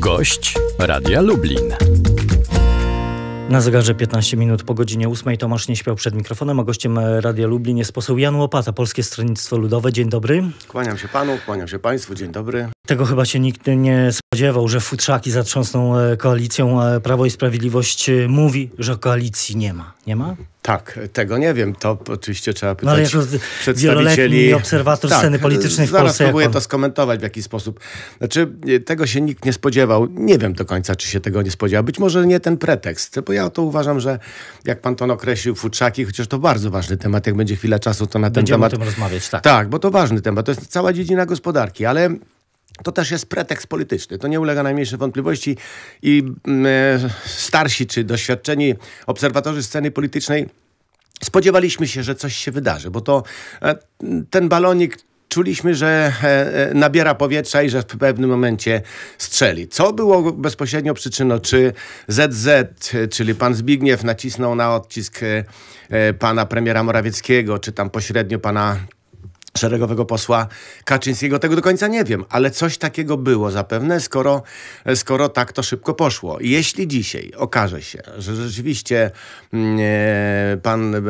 Gość Radia Lublin. Na zegarze 15 minut po godzinie 8 Tomasz nie śpiał przed mikrofonem, a gościem e, Radia Lublin jest poseł Jan Łopata, Polskie Stronnictwo Ludowe. Dzień dobry. Kłaniam się panu, kłaniam się państwu. Dzień dobry. Tego chyba się nikt nie spodziewał, że futrzaki zatrząsną e, koalicją. Prawo i Sprawiedliwość e, mówi, że koalicji nie ma. Nie ma? Tak, tego nie wiem. To oczywiście trzeba pytać no, ale jako przedstawicieli... obserwator tak, sceny politycznej w zaraz Polsce. próbuję jako... to skomentować w jakiś sposób. Znaczy, e, tego się nikt nie spodziewał. Nie wiem do końca, czy się tego nie spodziewał. Być może nie ten pretekst, bo ja to uważam, że jak pan to określił, futrzaki, chociaż to bardzo ważny temat, jak będzie chwila czasu, to na ten Będziemy temat... Będziemy o tym rozmawiać, tak. Tak, bo to ważny temat. To jest cała dziedzina gospodarki, ale to też jest pretekst polityczny, to nie ulega najmniejszej wątpliwości i mm, e, starsi czy doświadczeni obserwatorzy sceny politycznej spodziewaliśmy się, że coś się wydarzy, bo to e, ten balonik czuliśmy, że e, nabiera powietrza i że w pewnym momencie strzeli. Co było bezpośrednio przyczyną? Czy ZZ, czyli pan Zbigniew nacisnął na odcisk pana premiera Morawieckiego, czy tam pośrednio pana szeregowego posła Kaczyńskiego. Tego do końca nie wiem, ale coś takiego było zapewne, skoro, skoro tak to szybko poszło. Jeśli dzisiaj okaże się, że rzeczywiście mm, e, pan e,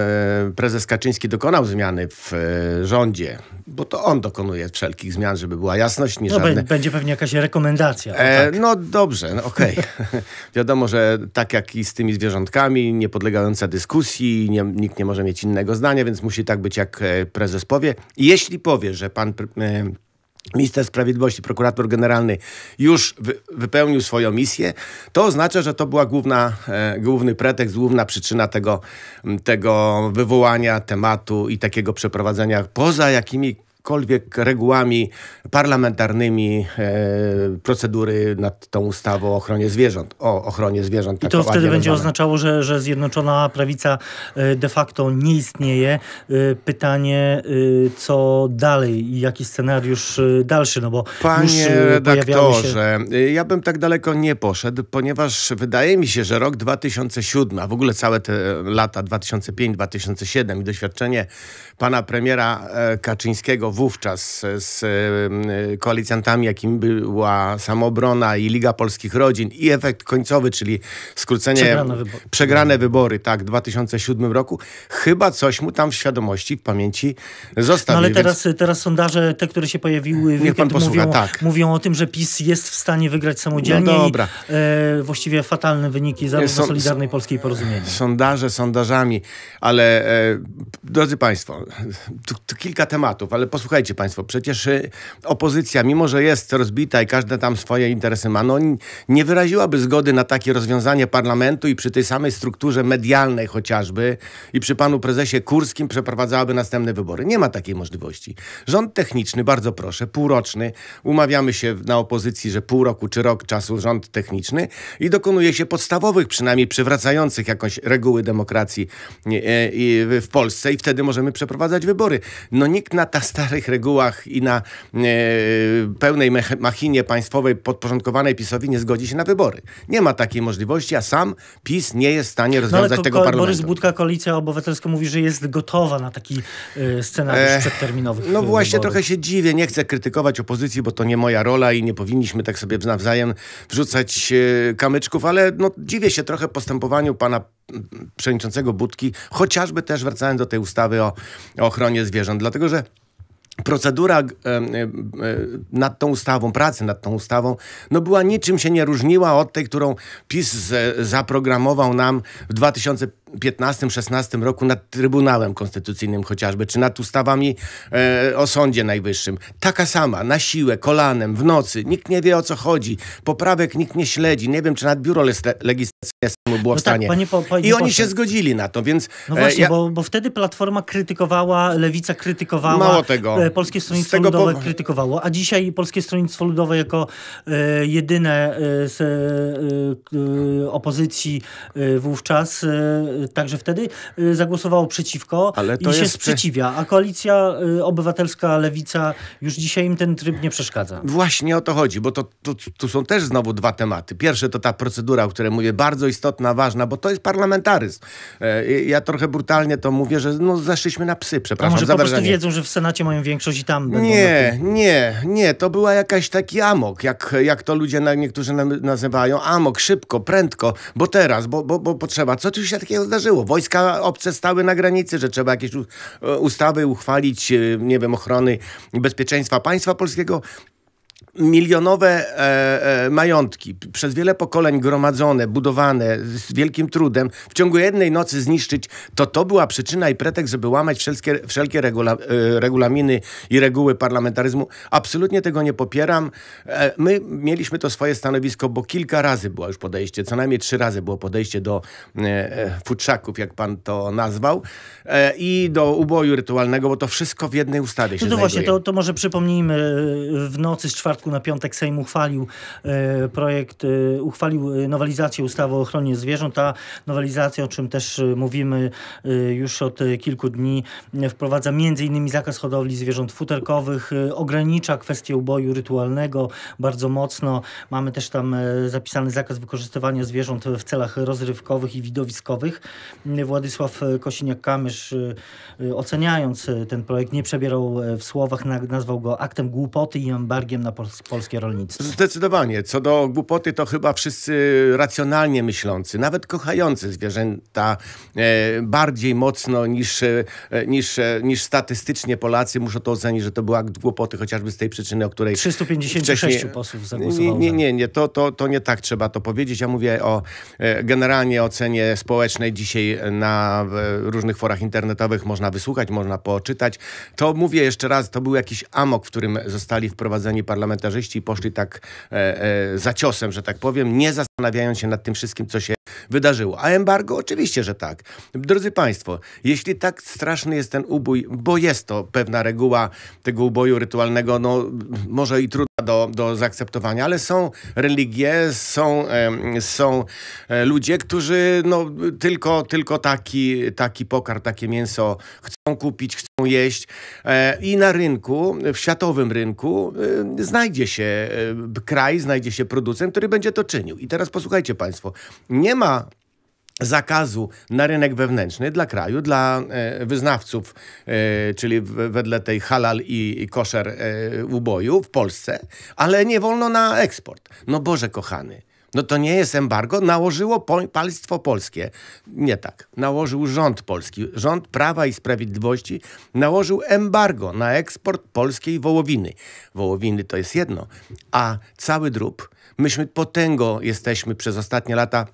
prezes Kaczyński dokonał zmiany w e, rządzie, bo to on dokonuje wszelkich zmian, żeby była jasność, nie no, żadne... Będzie pewnie jakaś rekomendacja. E, tak. No dobrze, no okej. Okay. Wiadomo, że tak jak i z tymi zwierzątkami, nie podlegająca dyskusji, nie, nikt nie może mieć innego zdania, więc musi tak być, jak prezes powie. Jeśli jeśli powie, że pan e, minister sprawiedliwości, prokurator generalny już wypełnił swoją misję, to oznacza, że to była główna, e, główny pretekst, główna przyczyna tego, tego wywołania tematu i takiego przeprowadzenia poza jakimi jakkolwiek regułami parlamentarnymi e, procedury nad tą ustawą o ochronie zwierząt. O ochronie zwierząt. I to wtedy będzie oznaczało, że, że Zjednoczona Prawica e, de facto nie istnieje. E, pytanie, e, co dalej? i Jaki scenariusz dalszy? No bo Panie redaktorze, się... ja bym tak daleko nie poszedł, ponieważ wydaje mi się, że rok 2007, a w ogóle całe te lata 2005-2007 i doświadczenie pana premiera Kaczyńskiego wówczas z koalicjantami, jakim była Samobrona i Liga Polskich Rodzin i efekt końcowy, czyli skrócenie... Przegrane wybory. Przegrane wybory, tak, w 2007 roku. Chyba coś mu tam w świadomości, w pamięci zostawił. No ale teraz, więc... teraz sondaże, te, które się pojawiły w Niech pan posłucha, mówią, tak. mówią o tym, że PiS jest w stanie wygrać samodzielnie. No dobra. I, e, właściwie fatalne wyniki zarówno Są, Solidarnej Polskiej Porozumienia. Sondaże sondażami, ale e, drodzy państwo, tu, tu kilka tematów, ale po posłuchajcie Państwo, przecież y, opozycja, mimo że jest rozbita i każda tam swoje interesy ma, no nie wyraziłaby zgody na takie rozwiązanie parlamentu i przy tej samej strukturze medialnej chociażby i przy panu prezesie Kurskim przeprowadzałaby następne wybory. Nie ma takiej możliwości. Rząd techniczny, bardzo proszę, półroczny, umawiamy się na opozycji, że pół roku czy rok czasu rząd techniczny i dokonuje się podstawowych, przynajmniej przywracających jakąś reguły demokracji e, w Polsce i wtedy możemy przeprowadzać wybory. No nikt na ta, starych regułach i na e, pełnej machinie państwowej podporządkowanej PiSowi nie zgodzi się na wybory. Nie ma takiej możliwości, a sam PiS nie jest w stanie no rozwiązać no, tego parlamentu. Borys Budka, Koalicja Obywatelska mówi, że jest gotowa na taki e, scenariusz no e, No właśnie wyborów. trochę się dziwię, nie chcę krytykować opozycji, bo to nie moja rola i nie powinniśmy tak sobie nawzajem wrzucać e, kamyczków, ale no, dziwię się trochę postępowaniu pana przewodniczącego Budki, chociażby też wracając do tej ustawy o, o ochronie zwierząt, dlatego że procedura e, e, nad tą ustawą, pracy nad tą ustawą, no była niczym się nie różniła od tej, którą PiS zaprogramował nam w 2015 15-16 roku nad Trybunałem Konstytucyjnym chociażby, czy nad ustawami e, o Sądzie Najwyższym. Taka sama, na siłę, kolanem, w nocy. Nikt nie wie o co chodzi. Poprawek nikt nie śledzi. Nie wiem, czy nad biuro legislacyjne było no w tak, stanie. panie, panie, I oni się zgodzili na to, więc... No e, właśnie, ja... bo, bo wtedy Platforma krytykowała, Lewica krytykowała, Mało tego. E, Polskie Stronnictwo Ludowe po... krytykowało, a dzisiaj Polskie Stronnictwo Ludowe jako e, jedyne z e, e, opozycji wówczas także wtedy y, zagłosowało przeciwko Ale to i się jest... sprzeciwia, a koalicja y, obywatelska, lewica już dzisiaj im ten tryb nie przeszkadza. Właśnie o to chodzi, bo to, to, tu są też znowu dwa tematy. Pierwsze to ta procedura, o której mówię, bardzo istotna, ważna, bo to jest parlamentaryzm. E, ja trochę brutalnie to mówię, że no zeszliśmy na psy, przepraszam. A może po prostu wiedzą, że w Senacie mają większość i tam będą... Nie, nie, nie, to była jakaś taki amok, jak, jak to ludzie na, niektórzy nazywają, amok, szybko, prędko, bo teraz, bo, bo, bo potrzeba. Co tu się takiego zdarzyło. Wojska obce stały na granicy, że trzeba jakieś e, ustawy uchwalić, e, nie wiem, ochrony bezpieczeństwa państwa polskiego milionowe e, e, majątki, przez wiele pokoleń gromadzone, budowane z wielkim trudem, w ciągu jednej nocy zniszczyć, to to była przyczyna i pretekst, żeby łamać wszelkie, wszelkie regula, e, regulaminy i reguły parlamentaryzmu. Absolutnie tego nie popieram. E, my mieliśmy to swoje stanowisko, bo kilka razy było już podejście, co najmniej trzy razy było podejście do e, e, futrzaków, jak pan to nazwał, i do uboju rytualnego, bo to wszystko w jednej ustawie no się no to znajduje. właśnie, to, to może przypomnijmy w nocy z 4 dodatku na piątek Sejm uchwalił e, projekt, e, uchwalił e, nowelizację ustawy o ochronie zwierząt. Ta nowelizacja, o czym też mówimy już od kilku dni, wprowadza m.in. zakaz hodowli zwierząt futerkowych, ogranicza kwestię uboju rytualnego bardzo mocno. Mamy też tam zapisany zakaz wykorzystywania zwierząt w celach rozrywkowych i widowiskowych. Władysław Kosiniak-Kamysz oceniając ten projekt nie przebierał w słowach, nazwał go aktem głupoty i embargiem na, pol polskie rolnictwo. Zdecydowanie. Co do głupoty, to chyba wszyscy racjonalnie myślący, nawet kochający zwierzęta e, bardziej mocno niż, e, niż, e, niż statystycznie Polacy muszą to ocenić, że to była głupoty chociażby z tej przyczyny, o której 356 wcześniej... posłów zagłosowało. Nie, nie, nie. To, to, to nie tak trzeba to powiedzieć. Ja mówię o e, generalnie ocenie społecznej dzisiaj na różnych forach internetowych. Można wysłuchać, można poczytać. To mówię jeszcze raz, to był jakiś amok, w którym zostali wprowadzeni parlamentarzyści parlamentarzyści poszli tak e, e, za ciosem, że tak powiem, nie zastanawiając się nad tym wszystkim, co się wydarzyło. A embargo? Oczywiście, że tak. Drodzy Państwo, jeśli tak straszny jest ten ubój, bo jest to pewna reguła tego uboju rytualnego, no może i trudna do, do zaakceptowania, ale są religie, są, są e, ludzie, którzy no, tylko, tylko taki, taki pokarm, takie mięso chcą kupić, chcą jeść e, i na rynku, w światowym rynku e, znajdzie się kraj, znajdzie się producent, który będzie to czynił. I teraz posłuchajcie Państwo, nie ma ma zakazu na rynek wewnętrzny dla kraju, dla e, wyznawców, e, czyli w, wedle tej halal i, i koszer e, uboju w Polsce, ale nie wolno na eksport. No Boże kochany, no to nie jest embargo, nałożyło po, państwo polskie. Nie tak, nałożył rząd polski, rząd Prawa i Sprawiedliwości nałożył embargo na eksport polskiej wołowiny. Wołowiny to jest jedno, a cały drób, myśmy potęgo jesteśmy przez ostatnie lata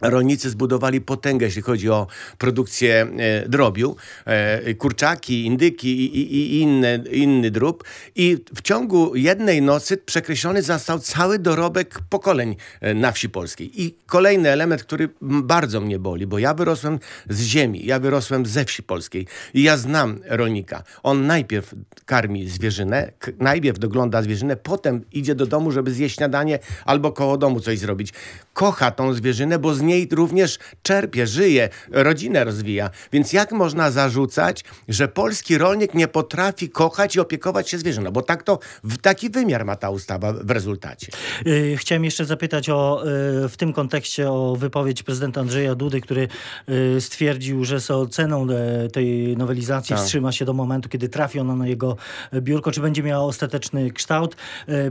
rolnicy zbudowali potęgę, jeśli chodzi o produkcję e, drobiu, e, kurczaki, indyki i, i, i inne, inny drób. I w ciągu jednej nocy przekreślony został cały dorobek pokoleń e, na wsi polskiej. I kolejny element, który bardzo mnie boli, bo ja wyrosłem z ziemi, ja wyrosłem ze wsi polskiej i ja znam rolnika. On najpierw karmi zwierzynę, najpierw dogląda zwierzynę, potem idzie do domu, żeby zjeść śniadanie albo koło domu coś zrobić kocha tą zwierzynę, bo z niej również czerpie, żyje, rodzinę rozwija. Więc jak można zarzucać, że polski rolnik nie potrafi kochać i opiekować się zwierzyną? Bo tak to, taki wymiar ma ta ustawa w rezultacie. Y, chciałem jeszcze zapytać o, y, w tym kontekście o wypowiedź prezydenta Andrzeja Dudy, który y, stwierdził, że z oceną e, tej nowelizacji tak. wstrzyma się do momentu, kiedy trafi ona na jego biurko. Czy będzie miała ostateczny kształt?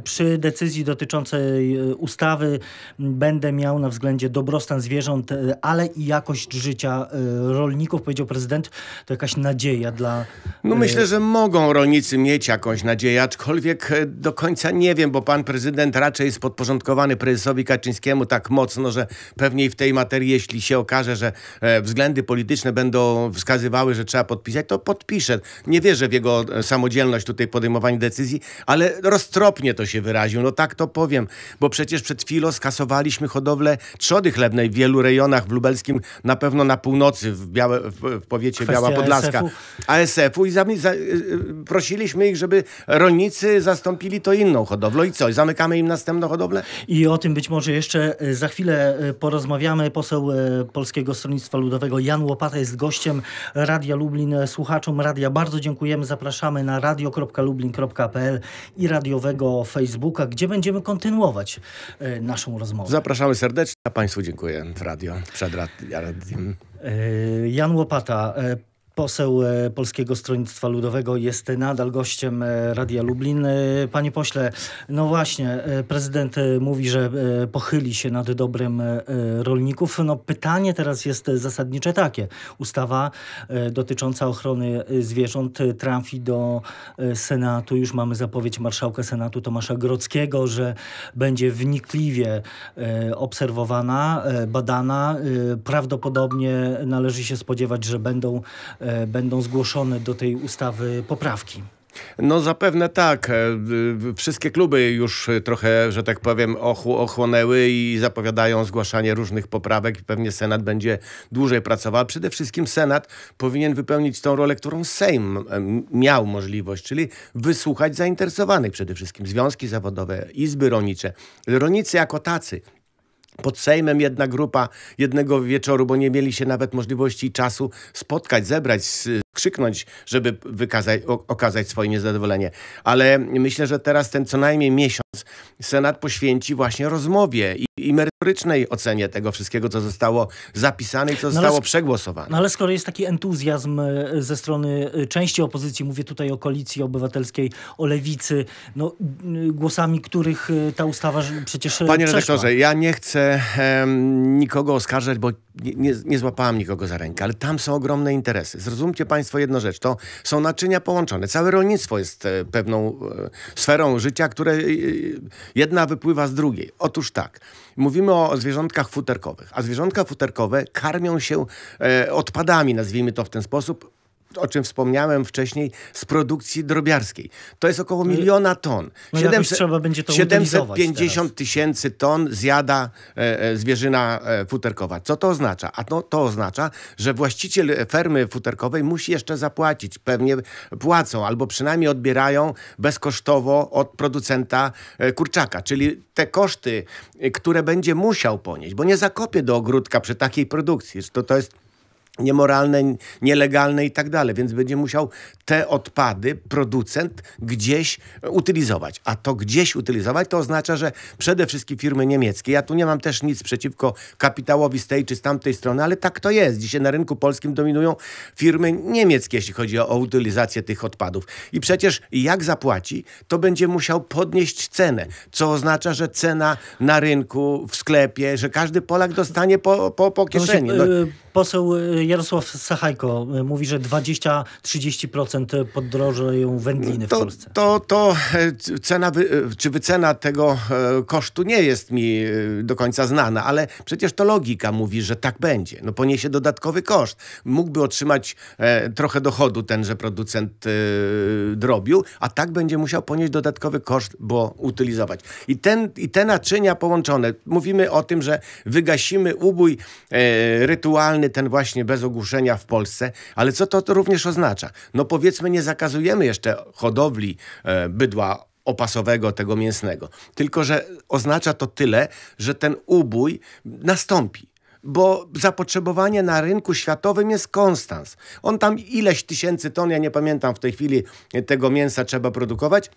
Przy decyzji dotyczącej ustawy będę miał na względzie dobrostan zwierząt, e, ale i jakość życia e, rolników, powiedział prezydent, to jakaś nadzieja dla... No e, myślę, że mogą rolnicy mieć jakąś nadzieję, aczkolwiek do końca nie wiem, bo pan prezydent raczej jest podporządkowany prezesowi Kaczyńskiemu tak mocno, że pewnie w tej materii, jeśli się okaże, że względy polityczne będą wskazywały, że trzeba podpisać, to podpisze. Nie wierzę w jego samodzielność tutaj podejmowania decyzji, ale roztropnie to się wyraził, no tak to powiem, bo przecież przed chwilą skasowaliśmy hodowlę trzody chlebnej w wielu rejonach w Lubelskim, na pewno na północy w, Białe, w powiecie Kwestia Biała Podlaska, ASF-u i za, za, y, y, prosiliśmy ich, żeby rolnicy zastąpili to inną hodowlą i co? Zamykamy im następną hodowlę? I o tym być może jeszcze y, za chwilę porozmawiamy. Poseł Polskiego Stronnictwa Ludowego Jan Łopata jest gościem Radia Lublin. Słuchaczom radia bardzo dziękujemy. Zapraszamy na radio.lublin.pl i radiowego Facebooka, gdzie będziemy kontynuować naszą rozmowę. Zapraszamy serdecznie, a Państwu dziękuję w radio, przed radiem. Jan Łopata, e, poseł e, Polskiego Stronnictwa Ludowego jest nadal gościem e, Radia Lublin. E, panie pośle, no właśnie, prezydent mówi, że pochyli się nad dobrem rolników. No pytanie teraz jest zasadnicze takie. Ustawa dotycząca ochrony zwierząt trafi do Senatu. Już mamy zapowiedź marszałka Senatu Tomasza Grockiego, że będzie wnikliwie obserwowana, badana. Prawdopodobnie należy się spodziewać, że będą E, będą zgłoszone do tej ustawy poprawki. No zapewne tak. E, wszystkie kluby już e, trochę, że tak powiem, ochłonęły i zapowiadają zgłaszanie różnych poprawek i pewnie Senat będzie dłużej pracował. Przede wszystkim Senat powinien wypełnić tą rolę, którą Sejm miał możliwość, czyli wysłuchać zainteresowanych przede wszystkim. Związki zawodowe, izby rolnicze. Rolnicy jako tacy pod Sejmem jedna grupa jednego wieczoru, bo nie mieli się nawet możliwości i czasu spotkać, zebrać z krzyknąć, żeby wykazać, okazać swoje niezadowolenie. Ale myślę, że teraz ten co najmniej miesiąc Senat poświęci właśnie rozmowie i, i merytorycznej ocenie tego wszystkiego, co zostało zapisane i co no zostało no przegłosowane. No ale skoro jest taki entuzjazm e, ze strony e, części opozycji, mówię tutaj o koalicji obywatelskiej, o lewicy, no, głosami których e, ta ustawa przecież Panie przeszła. redaktorze, ja nie chcę em, nikogo oskarżać, bo nie, nie, nikogo za rękę, ale tam są ogromne interesy. Zrozumcie państwo, Państwo jedną rzecz. To są naczynia połączone. Całe rolnictwo jest e, pewną e, sferą życia, które e, jedna wypływa z drugiej. Otóż tak, mówimy o zwierzątkach futerkowych, a zwierzątka futerkowe karmią się odpadami, nazwijmy to w ten sposób, o czym wspomniałem wcześniej, z produkcji drobiarskiej. To jest około miliona ton. No 700, trzeba będzie to 750 tysięcy ton zjada e, e, zwierzyna e, futerkowa. Co to oznacza? A to, to oznacza, że właściciel fermy futerkowej musi jeszcze zapłacić. Pewnie płacą albo przynajmniej odbierają bezkosztowo od producenta e, kurczaka. Czyli te koszty, e, które będzie musiał ponieść, bo nie zakopie do ogródka przy takiej produkcji. To, to jest niemoralne, nielegalne i tak dalej, więc będzie musiał te odpady producent gdzieś utylizować. A to gdzieś utylizować to oznacza, że przede wszystkim firmy niemieckie, ja tu nie mam też nic przeciwko kapitałowi z tej czy z tamtej strony, ale tak to jest. Dzisiaj na rynku polskim dominują firmy niemieckie, jeśli chodzi o, o utylizację tych odpadów. I przecież jak zapłaci, to będzie musiał podnieść cenę, co oznacza, że cena na rynku, w sklepie, że każdy Polak dostanie po, po, po kieszeni. No, y, poseł y, Jarosław Sachajko y, mówi, że 20-30% podrożeją wędliny w Polsce. To, to y, cena, czy wycena tego kosztu nie jest mi do końca znana, ale przecież to logika mówi, że tak będzie. No poniesie dodatkowy koszt. Mógłby otrzymać e, trochę dochodu tenże producent drobiu, a tak będzie musiał ponieść dodatkowy koszt, bo utylizować. I, ten, i te naczynia połączone, mówimy o tym, że wygasimy ubój e, rytualny, ten właśnie bez ogłuszenia w Polsce, ale co to, to również oznacza? No powiedzmy, nie zakazujemy jeszcze hodowli e, bydła opasowego, tego mięsnego. Tylko, że oznacza to tyle, że ten ubój nastąpi. Bo zapotrzebowanie na rynku światowym jest konstans. On tam ileś tysięcy ton, ja nie pamiętam w tej chwili tego mięsa trzeba produkować,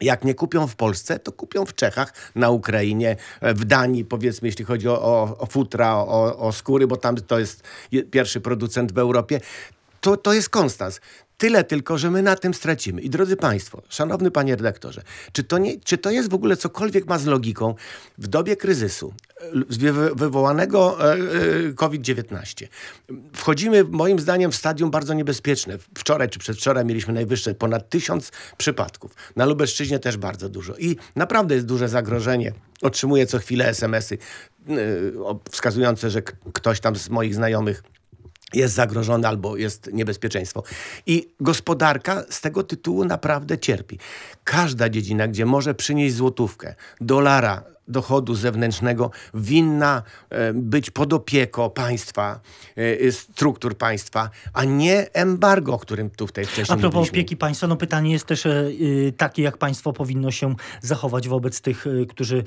jak nie kupią w Polsce, to kupią w Czechach, na Ukrainie, e, w Danii, powiedzmy, jeśli chodzi o, o, o futra, o, o skóry, bo tam to jest pierwszy producent w Europie. To, to jest konstans. Tyle tylko, że my na tym stracimy. I drodzy Państwo, szanowny panie redaktorze, czy to, nie, czy to jest w ogóle cokolwiek ma z logiką w dobie kryzysu e, wywołanego e, e, COVID-19? Wchodzimy, moim zdaniem, w stadium bardzo niebezpieczne. Wczoraj czy przedwczoraj mieliśmy najwyższe ponad tysiąc przypadków. Na Lubelszczyźnie też bardzo dużo. I naprawdę jest duże zagrożenie. Otrzymuję co chwilę SMS-y wskazujące, że ktoś tam z moich znajomych jest zagrożone albo jest niebezpieczeństwo. I gospodarka z tego tytułu naprawdę cierpi. Każda dziedzina, gdzie może przynieść złotówkę, dolara, dochodu zewnętrznego winna e, być pod opieką państwa, e, e, struktur państwa, a nie embargo, o którym tu w tej wcześniej A propos mówiliśmy. opieki państwa, no pytanie jest też takie, jak państwo powinno się zachować wobec tych, którzy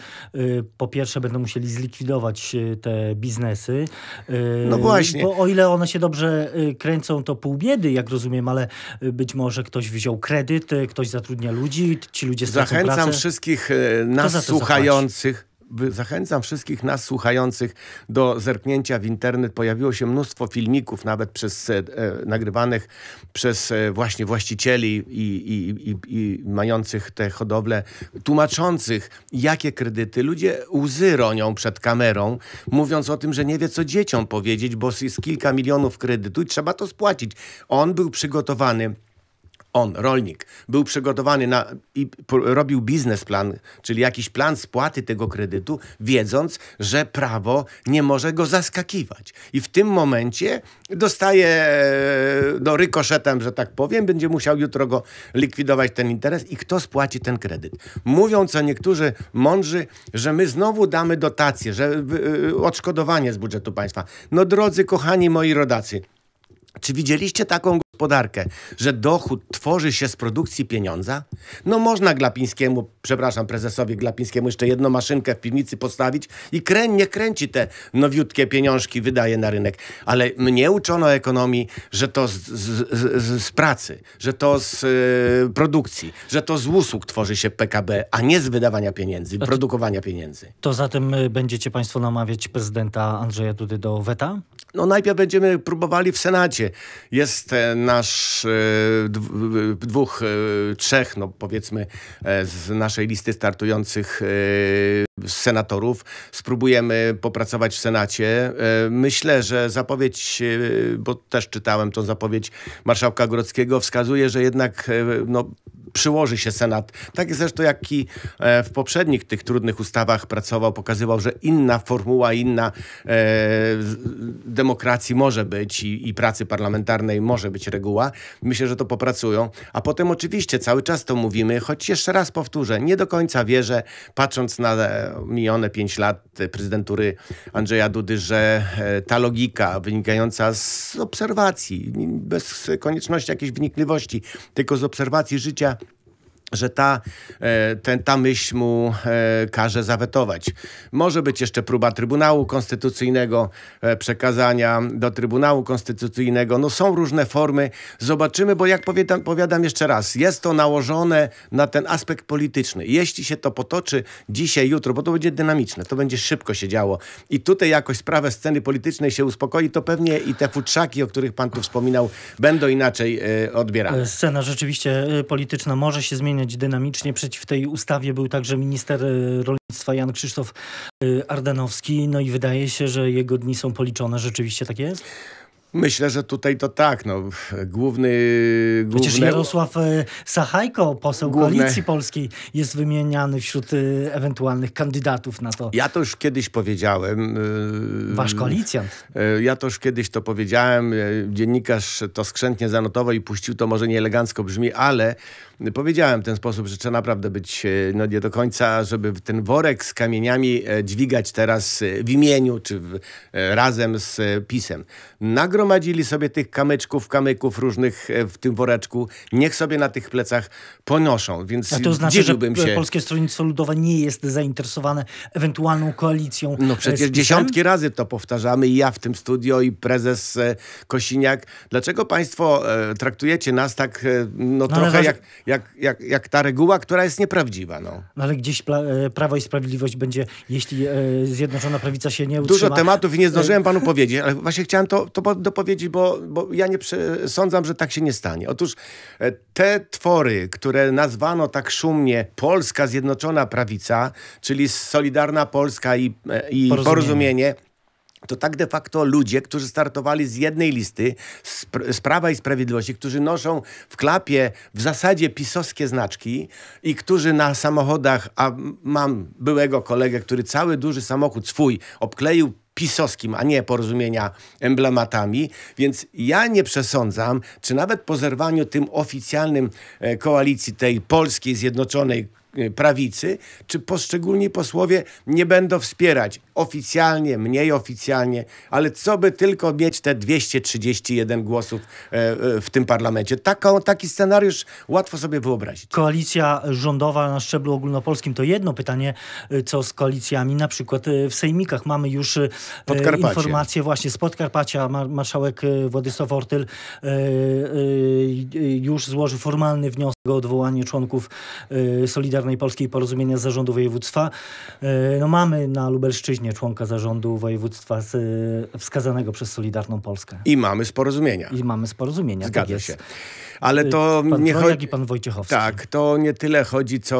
po pierwsze będą musieli zlikwidować te biznesy. No właśnie. Bo o ile one się dobrze kręcą, to pół biedy, jak rozumiem, ale być może ktoś wziął kredyt, ktoś zatrudnia ludzi, ci ludzie stracą Zachęcam pracę. wszystkich nas słuchających Zachęcam wszystkich nas słuchających do zerknięcia w internet. Pojawiło się mnóstwo filmików, nawet przez e, e, nagrywanych przez e, właśnie właścicieli i, i, i, i, mających te hodowle, tłumaczących, jakie kredyty. Ludzie łzy ronią przed kamerą, mówiąc o tym, że nie wie, co dzieciom powiedzieć, bo jest kilka milionów kredytu i trzeba to spłacić. On był przygotowany on, rolnik, był przygotowany na, i robił biznesplan, czyli jakiś plan spłaty tego kredytu, wiedząc, że prawo nie może go zaskakiwać. I w tym momencie dostaje do e, no, rykoszetem, że tak powiem, będzie musiał jutro go likwidować ten interes i kto spłaci ten kredyt. Mówią co niektórzy mądrzy, że my znowu damy dotację, że e, odszkodowanie z budżetu państwa. No drodzy kochani moi rodacy, czy widzieliście taką gospodarkę, że dochód tworzy się z produkcji pieniądza? No można Glapińskiemu, przepraszam, prezesowi Glapińskiemu jeszcze jedną maszynkę w piwnicy postawić i krę nie kręci te nowiutkie pieniążki, wydaje na rynek. Ale mnie uczono ekonomii, że to z, z, z, z pracy, że to z y, produkcji, że to z usług tworzy się PKB, a nie z wydawania pieniędzy, produkowania pieniędzy. To zatem e, będziecie państwo namawiać prezydenta Andrzeja Dudy do weta? No najpierw będziemy próbowali w Senacie. Jest e, nasz e, e, dwóch, e, trzech, no powiedzmy, z naszej listy startujących senatorów, spróbujemy popracować w Senacie. E, myślę, że zapowiedź, e, bo też czytałem tą zapowiedź marszałka Grodzkiego, wskazuje, że jednak e, no, przyłoży się Senat. Tak jest zresztą, jak i w poprzednich tych trudnych ustawach pracował, pokazywał, że inna formuła, inna demokracji może być i, i pracy parlamentarnej może być reguła. Myślę, że to popracują. A potem oczywiście cały czas to mówimy, choć jeszcze raz powtórzę, nie do końca wierzę, patrząc na minione pięć lat prezydentury Andrzeja Dudy, że e, ta logika wynikająca z obserwacji, bez konieczności jakiejś wnikliwości, tylko z obserwacji życia że ta, e, ten, ta myśl mu e, każe zawetować. Może być jeszcze próba Trybunału Konstytucyjnego, e, przekazania do Trybunału Konstytucyjnego. No są różne formy. Zobaczymy, bo jak powiadam, powiadam jeszcze raz, jest to nałożone na ten aspekt polityczny. Jeśli się to potoczy dzisiaj, jutro, bo to będzie dynamiczne, to będzie szybko się działo i tutaj jakoś sprawę sceny politycznej się uspokoi, to pewnie i te futrzaki, o których pan tu wspominał, będą inaczej odbierane. Scena rzeczywiście polityczna może się zmienić zmieniać dynamicznie. Przeciw tej ustawie był także minister y, rolnictwa Jan Krzysztof y, Ardanowski. No i wydaje się, że jego dni są policzone. Rzeczywiście tak jest? Myślę, że tutaj to tak. No, główny, Przecież Jarosław e, Sachajko, poseł główne... Koalicji Polskiej, jest wymieniany wśród e, ewentualnych kandydatów na to. Ja to już kiedyś powiedziałem. E, Wasz koalicjant. Ja to już kiedyś to powiedziałem. Dziennikarz to skrzętnie zanotował i puścił to, może nie elegancko brzmi, ale powiedziałem w ten sposób, że trzeba naprawdę być no, nie do końca, żeby ten worek z kamieniami dźwigać teraz w imieniu czy w, razem z PiSem. Nagro nagromadzili sobie tych kamyczków, kamyków różnych e, w tym woreczku. Niech sobie na tych plecach ponoszą, więc A to znaczy, że się. Polskie Stronnictwo Ludowe nie jest zainteresowane ewentualną koalicją. No e, przecież dziesiątki razy to powtarzamy i ja w tym studio i prezes e, Kosiniak. Dlaczego państwo traktujecie nas tak no, no trochę jak, jak, jak, jak ta reguła, która jest nieprawdziwa? No, no ale gdzieś Prawo i Sprawiedliwość będzie, jeśli Zjednoczona Prawica się nie utrzyma. Dużo tematów i nie zdążyłem panu powiedzieć, ale właśnie chciałem to, to do, powiedzieć, bo, bo ja nie sądzam, że tak się nie stanie. Otóż e, te twory, które nazwano tak szumnie Polska Zjednoczona Prawica, czyli Solidarna Polska i, e, i porozumienie. porozumienie to tak de facto ludzie, którzy startowali z jednej listy, z, z Prawa i Sprawiedliwości, którzy noszą w klapie w zasadzie pisowskie znaczki i którzy na samochodach, a mam byłego kolegę, który cały duży samochód swój obkleił pisowskim, a nie porozumienia emblematami. Więc ja nie przesądzam, czy nawet po zerwaniu tym oficjalnym e, koalicji tej polskiej zjednoczonej Y, prawicy, czy poszczególni posłowie nie będą wspierać oficjalnie, mniej oficjalnie, ale co by tylko mieć te 231 głosów e, e, w tym parlamencie. Taka, taki scenariusz łatwo sobie wyobrazić. Koalicja rządowa na szczeblu ogólnopolskim to jedno pytanie, y, co z koalicjami na przykład y, w sejmikach. Mamy już informacje właśnie z Podkarpacia. Marszałek Władysław Ortyl już złożył formalny wniosek o odwołanie członków Solidarności Parlamentarnej Polskiej Porozumienia Zarządu Województwa. E, no mamy na Lubelszczyźnie członka zarządu województwa z, e, wskazanego przez Solidarną Polskę. I mamy z porozumienia. I mamy z porozumienia, tak Zgadza tak się. Ale to e, pan nie chodzi. i pan Wojciechowski. Tak, to nie tyle chodzi, co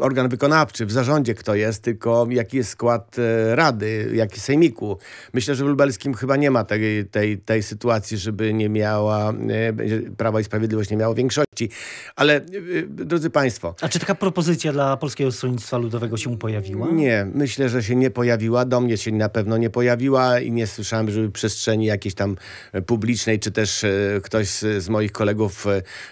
organ wykonawczy w zarządzie kto jest, tylko jaki jest skład rady, jaki sejmiku. Myślę, że w lubelskim chyba nie ma tej, tej, tej sytuacji, żeby nie miała Prawa i Sprawiedliwość nie miało większości. Ale drodzy Państwo. A czy taka propozycja dla Polskiego Stronnictwa Ludowego się pojawiła? Nie, myślę, że się nie pojawiła. Do mnie się na pewno nie pojawiła i nie słyszałem, żeby przestrzeni jakiejś tam publicznej, czy też e, ktoś z, z moich kolegów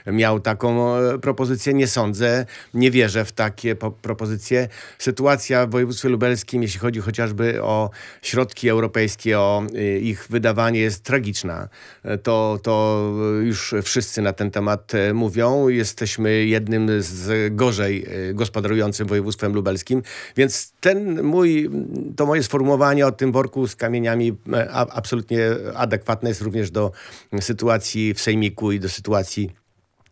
e, miał taką e, propozycję. Nie sądzę, nie wierzę w takie propozycje. Sytuacja w województwie lubelskim, jeśli chodzi chociażby o środki europejskie, o ich wydawanie jest tragiczna. To, to już wszyscy na ten temat mówią. Jesteśmy jednym z gorzej e, gospodarującym województwem lubelskim. Więc ten mój, to moje sformułowanie o tym worku z kamieniami e, absolutnie adekwatne jest również do sytuacji w Sejmiku i do sytuacji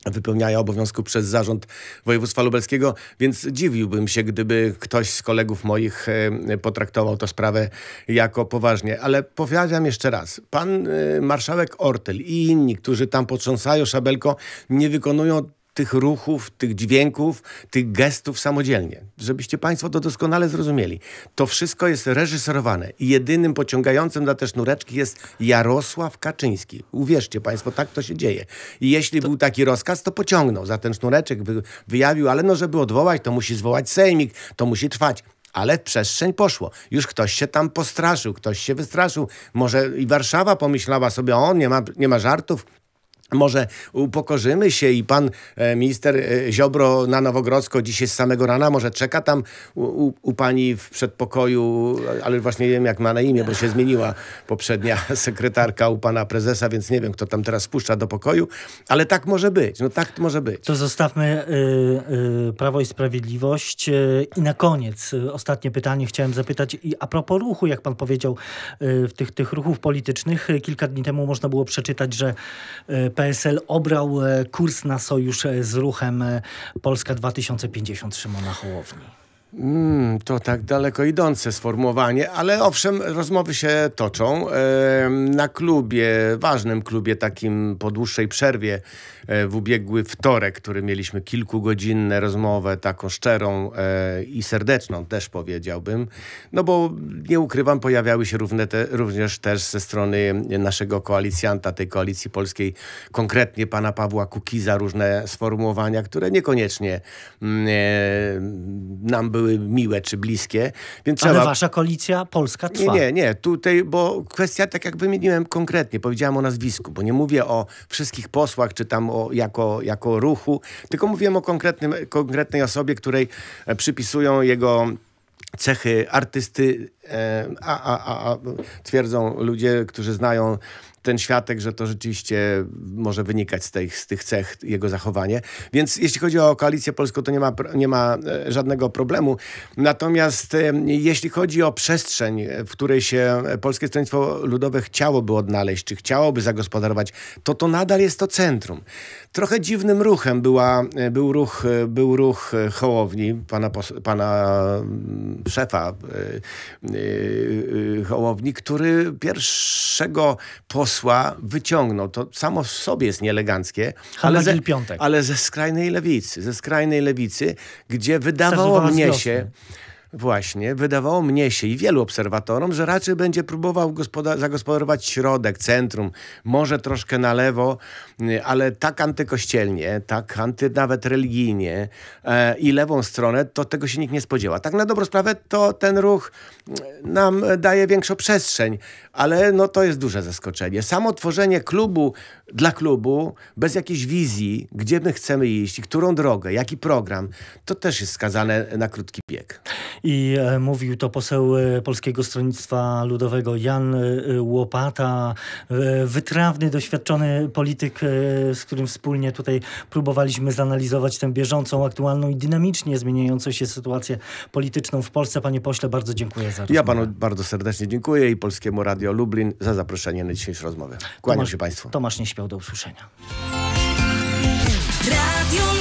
wypełniania obowiązku przez zarząd województwa lubelskiego, więc dziwiłbym się, gdyby ktoś z kolegów moich e, potraktował tę sprawę jako poważnie. Ale powiadam jeszcze raz, pan marszałek Ortel i inni, którzy tam potrząsają szabelko, nie wykonują tych ruchów, tych dźwięków, tych gestów samodzielnie. Żebyście Państwo to doskonale zrozumieli. To wszystko jest reżyserowane i jedynym pociągającym za te sznureczki jest Jarosław Kaczyński. Uwierzcie Państwo, tak to się dzieje. I jeśli to... był taki rozkaz, to pociągnął za ten sznureczek, wy, wyjawił, ale no żeby odwołać, to musi zwołać sejmik, to musi trwać. Ale przestrzeń poszło. Już ktoś się tam postraszył, ktoś się wystraszył. Może i Warszawa pomyślała sobie, o, nie ma, nie ma żartów, może upokorzymy się i pan e, minister e, Ziobro na Nowogrodzko dzisiaj z samego rana może czeka tam u, u, u, pani w przedpokoju, ale właśnie nie wiem jak ma na imię, bo się zmieniła poprzednia sekretarka u pana prezesa, więc nie wiem kto tam teraz spuszcza do pokoju, ale tak może być, no tak może być. To zostawmy y, y, Prawo i Sprawiedliwość y, i na koniec ostatnie pytanie chciałem zapytać i a propos ruchu, jak pan powiedział, w tych, tych ruchów politycznych, kilka dni temu można było przeczytać, że y, PSL obrał e, kurs na sojusz z ruchem e, Polska 2050 Szymona Hołowni? Mm, to tak daleko idące sformułowanie, ale owszem, rozmowy się toczą. Na klubie, ważnym klubie, takim po dłuższej przerwie e, w ubiegły wtorek, który mieliśmy kilkugodzinną rozmowę, taką szczerą e, i serdeczną też powiedziałbym, no bo nie ukrywam, pojawiały się te, również też ze strony naszego koalicjanta, tej koalicji polskiej, konkretnie pana Pawła Kukiza, różne sformułowania, które niekoniecznie mm, e, nam były były miłe czy bliskie. Więc Ale wasza koalicja polska trwa. Nie, nie, nie. Tutaj, bo kwestia, tak jak wymieniłem konkretnie, powiedziałem o nazwisku, bo nie mówię o wszystkich posłach, czy tam o, jako, jako ruchu, tylko mówiłem o konkretnym, konkretnej osobie, której e, przypisują jego cechy artysty, e, a, a, a, a twierdzą ludzie, którzy znają ten światek, że to rzeczywiście może wynikać z tych, z tych cech jego zachowanie. Więc jeśli chodzi o koalicję polską, to nie ma, nie ma e, żadnego problemu. Natomiast e, jeśli chodzi o przestrzeń, e, w której się Polskie Stronnictwo Ludowe chciałoby odnaleźć, czy chciałoby zagospodarować, to to nadal jest to centrum. Trochę dziwnym ruchem była, był, ruch, był ruch Hołowni, pana, pana mm, szefa Hołowni, który pierwszego po posła wyciągnął. To samo w sobie jest nieeleganckie, ale ze, ale ze skrajnej lewicy, ze skrajnej lewicy, gdzie wydawało mnie się... Wiosny właśnie wydawało mnie się i wielu obserwatorom, że raczej będzie próbował zagospodarować środek, centrum, może troszkę na lewo, y, ale tak antykościelnie, tak anty nawet religijnie e, i lewą stronę, to tego się nikt nie spodziewa. Tak na dobrą sprawę to ten ruch y, nam daje większą przestrzeń, ale no to jest duże zaskoczenie. Samo tworzenie klubu dla klubu, bez jakiejś wizji, gdzie my chcemy iść, którą drogę, jaki program, to też jest skazane na krótki bieg i e, mówił to poseł e, Polskiego Stronnictwa Ludowego Jan e, Łopata, wytrawny, doświadczony polityk, z którym wspólnie tutaj próbowaliśmy zanalizować tę bieżącą, aktualną i dynamicznie zmieniającą się sytuację polityczną w Polsce. Panie pośle, bardzo dziękuję za rozmowę. Ja panu bardzo serdecznie dziękuję i Polskiemu Radio Lublin za zaproszenie na dzisiejszą rozmowę. Kłaniam Tomasz, się państwu. Tomasz nie śpiał do usłyszenia. Radio